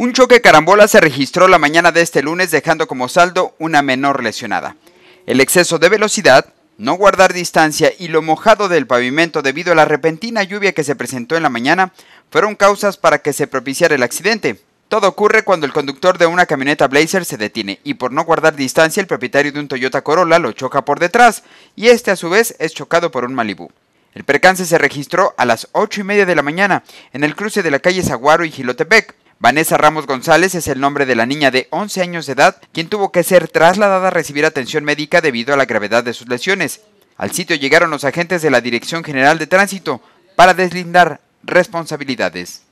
Un choque carambola se registró la mañana de este lunes dejando como saldo una menor lesionada. El exceso de velocidad, no guardar distancia y lo mojado del pavimento debido a la repentina lluvia que se presentó en la mañana fueron causas para que se propiciara el accidente. Todo ocurre cuando el conductor de una camioneta Blazer se detiene y por no guardar distancia el propietario de un Toyota Corolla lo choca por detrás y este a su vez es chocado por un Malibu. El percance se registró a las 8 y media de la mañana en el cruce de la calle Saguaro y Gilotepec. Vanessa Ramos González es el nombre de la niña de 11 años de edad, quien tuvo que ser trasladada a recibir atención médica debido a la gravedad de sus lesiones. Al sitio llegaron los agentes de la Dirección General de Tránsito para deslindar responsabilidades.